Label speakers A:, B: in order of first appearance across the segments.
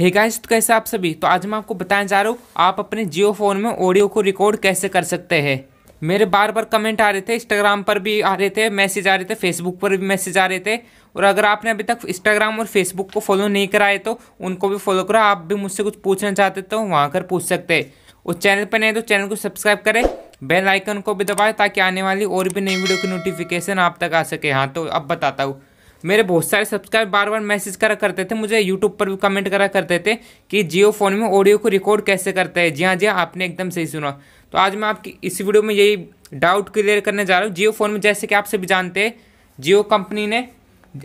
A: हे hey guys तो कैसे आप सभी तो आज मैं आपको बताने जा रहा हूँ आप अपने जियो फ़ोन में ऑडियो को रिकॉर्ड कैसे कर सकते हैं मेरे बार बार कमेंट आ रहे थे इंस्टाग्राम पर भी आ रहे थे मैसेज आ रहे थे फेसबुक पर भी मैसेज आ रहे थे और अगर आपने अभी तक इंस्टाग्राम और फेसबुक को फॉलो नहीं कराए तो उनको भी फॉलो करो आप भी मुझसे कुछ पूछना चाहते तो वहाँ कर पूछ सकते और चैनल पर नहीं तो चैनल को सब्सक्राइब करें बेल आइकन को भी दबाएं ताकि आने वाली और भी नई वीडियो की नोटिफिकेशन आप तक आ सके हाँ तो अब बताता हूँ मेरे बहुत सारे सब्सक्राइबर बार बार मैसेज करा करते थे मुझे यूट्यूब पर भी कमेंट करा करते थे कि जियो फ़ोन में ऑडियो को रिकॉर्ड कैसे करते हैं जी हाँ जी हाँ, आपने एकदम सही सुना तो आज मैं आपकी इस वीडियो में यही डाउट क्लियर करने जा रहा हूँ जियो फ़ोन में जैसे कि आप सभी जानते हैं जियो कंपनी ने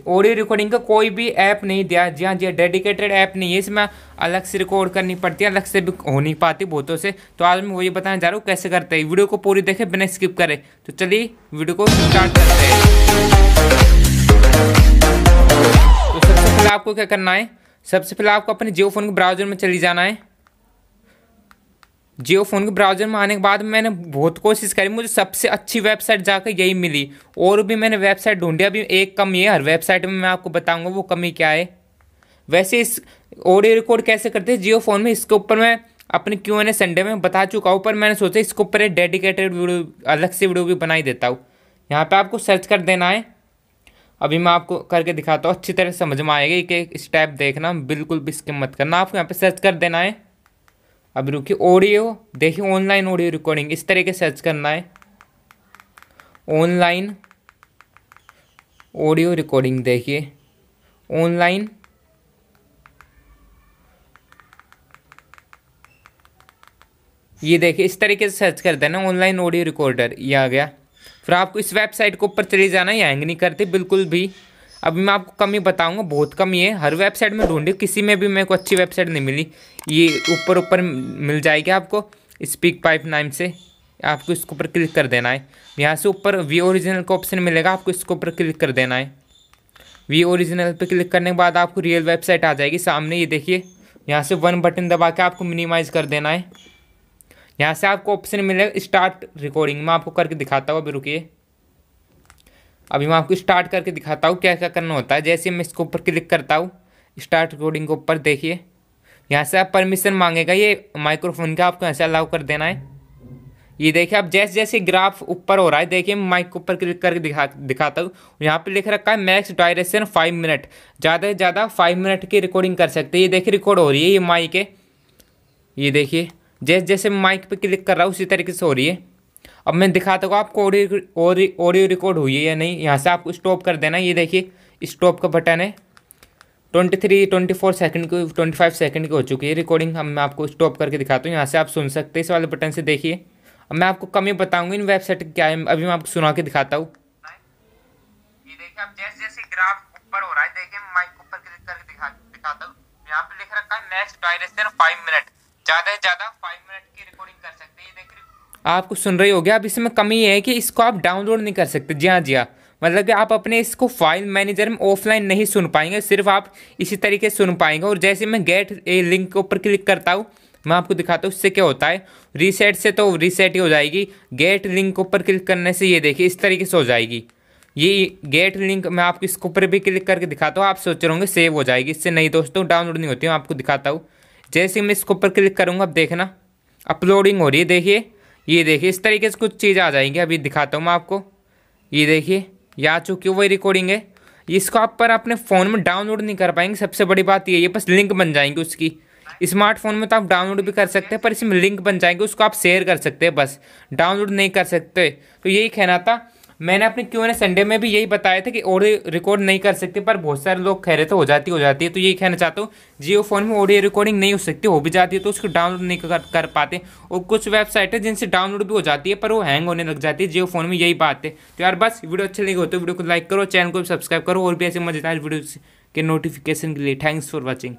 A: ऑडियो रिकॉर्डिंग का कोई भी ऐप नहीं दिया जी हाँ जी डेडिकेटेड हाँ, ऐप नहीं है इसमें अलग से रिकॉर्ड करनी पड़ती है अलग से भी हो नहीं पाती बहुतों से तो आज मैं वही बताने जा रहा हूँ कैसे करते हैं वीडियो को पूरी देखें बिना स्किप करें तो चलिए वीडियो को स्टार्ट करते हैं आपको क्या करना है सबसे पहले आपको अपने जियो फ़ोन के ब्राउज़र में चली जाना है जियो फ़ोन के ब्राउज़र में आने के बाद मैंने बहुत कोशिश करी मुझे सबसे अच्छी वेबसाइट जाकर यही मिली और भी मैंने वेबसाइट ढूंढी अभी एक कमी है हर वेबसाइट में मैं आपको बताऊंगा वो कमी क्या है वैसे इस ऑडियो रिकॉर्ड कैसे करते हैं जियो फ़ोन में इसके ऊपर मैं अपने क्यों एन संडे में बता चुका हूँ पर मैंने सोचा इसके ऊपर एक डेडिकेटेड वीडियो अलग से वीडियो भी बनाई देता हूँ यहाँ पर आपको सर्च कर देना है अभी मैं आपको करके दिखाता हूँ अच्छी तरह समझ में आएगा कि स्टेप देखना बिल्कुल भी स्किप मत करना आपको यहाँ पे सर्च कर देना है अभी रुकिए ऑडियो देखिए ऑनलाइन ऑडियो रिकॉर्डिंग इस तरीके सर्च करना है ऑनलाइन ऑडियो रिकॉर्डिंग देखिए ऑनलाइन ये देखिए इस तरीके से सर्च कर देना ऑनलाइन ऑडियो रिकॉर्डर ये आ गया फिर आपको इस वेबसाइट के ऊपर चले जाना है हैंग नहीं करते बिल्कुल भी अभी मैं आपको कमी बताऊंगा बहुत कमी है हर वेबसाइट में ढूंढे किसी में भी मेरे को अच्छी वेबसाइट नहीं मिली ये ऊपर ऊपर मिल जाएगी आपको स्पीक पाइप नाम से आपको इसके ऊपर क्लिक कर देना है यहाँ से ऊपर वी ओरिजिनल का ऑप्शन मिलेगा आपको इसके ऊपर क्लिक कर देना है वी ओरिजिनल पर क्लिक करने के बाद आपको रियल वेबसाइट आ जाएगी सामने ये देखिए यहाँ से वन बटन दबा के आपको मिनिमाइज़ कर देना है यहाँ से आपको ऑप्शन मिलेगा स्टार्ट रिकॉर्डिंग मैं आपको करके दिखाता हूँ अभी रुकिए अभी मैं आपको स्टार्ट करके दिखाता हूँ क्या क्या करना होता है जैसे मैं इसके ऊपर क्लिक करता हूँ स्टार्ट रिकॉर्डिंग के ऊपर देखिए यहाँ से आप परमिशन मांगेगा ये माइक्रोफोन का आपको यहाँ से अलाउ कर देना है ये देखिए आप जैसे जैसे ग्राफ ऊपर हो रहा है देखिए माइक के ऊपर क्लिक करके दिखा दिखाता हूँ यहाँ पे लिख रखा है मैक्स डायरेक्शन फाइव मिनट ज़्यादा से ज़्यादा फाइव मिनट की रिकॉर्डिंग कर सकते हैं ये देखिए रिकॉर्ड हो रही है ये माइक है ये देखिए जैसे जैसे माइक पे क्लिक कर रहा हूँ उसी तरीके से हो रही है अब मैं दिखाता हूँ आपको ऑडियो ऑडियो रिकॉर्ड हुई है या नहीं यहाँ से आपको स्टॉप कर देना ये देखिए स्टॉप का बटन है twenty three twenty four second की ट्वेंटी फाइव सेकेंड की हो चुकी है रिकॉर्डिंग हम मैं आपको स्टॉप करके दिखाता हूँ यहाँ से आप सुन सकते हैं इस वाले बटन से देखिए अब मैं आपको कमी बताऊँगी इन वेबसाइट क्या है अभी मैं आपको सुना के दिखाता हूँ अब जैसे जैसे ग्राफ ऊपर हो रहा है देखिए माइक ऊपर क्लिक करके दिखा दिखाता हूँ यहाँ पे लिख रखा है नेक्स्ट डायरेक्शन फाइव मिनट ज़्यादा से ज़्यादा फाइव मिनट की रिकॉर्डिंग कर सकते हैं देख रहे आपको सुन रही होगी अब इसमें कमी है कि इसको आप डाउनलोड नहीं कर सकते जी हाँ जी हाँ मतलब कि आप अपने इसको फाइल मैनेजर में ऑफलाइन नहीं सुन पाएंगे सिर्फ आप इसी तरीके सुन पाएंगे और जैसे मैं गेट ए लिंक के ऊपर क्लिक करता हूँ मैं आपको दिखाता हूँ इससे क्या होता है रीसेट से तो रीसेट ही हो जाएगी गेट लिंक के ऊपर क्लिक करने से ये देखिए इस तरीके से हो जाएगी ये गेट लिंक मैं आपको इसके ऊपर भी क्लिक करके दिखाता हूँ आप सोच रहे होंगे सेव हो जाएगी इससे नहीं दोस्तों डाउनलोड नहीं होती मैं आपको दिखाता हूँ जैसे मैं इसके ऊपर क्लिक करूँगा अब देखना अपलोडिंग हो रही है देखिए ये देखिए इस तरीके से कुछ चीज़ आ जाएंगी अभी दिखाता हूँ मैं आपको ये देखिए ये आ चुकी वही रिकॉर्डिंग है इसको आप पर अपने फ़ोन में डाउनलोड नहीं कर पाएंगे सबसे बड़ी बात ये है बस लिंक बन जाएंगी उसकी स्मार्टफोन में तो आप डाउनलोड भी कर सकते हैं पर इसमें लिंक बन जाएंगे उसको आप शेयर कर सकते हैं बस डाउनलोड नहीं कर सकते तो यही कहना था मैंने अपने क्यों ने संडे में भी यही बताया था कि ऑडियो रिकॉर्ड नहीं कर सकते पर बहुत सारे लोग कह रहे थे हो जाती हो जाती है तो यही कहना चाहता हूँ जियो फोन में ऑडियो रिकॉर्डिंग नहीं हो सकती हो भी जाती है तो उसको डाउनलोड नहीं कर, कर पाते और कुछ वेबसाइट है जिनसे डाउनलोड भी हो जाती है पर वो हैंग होने लग जाती है जियो फोन में यही बात है तो यार बस वीडियो अच्छी लगी हो तो वीडियो को लाइक करो चैनल को सब्सक्राइब करो और भी ऐसे मजेदार वीडियो के नोटिफिकेशन के लिए थैंक्स फॉर वॉचिंग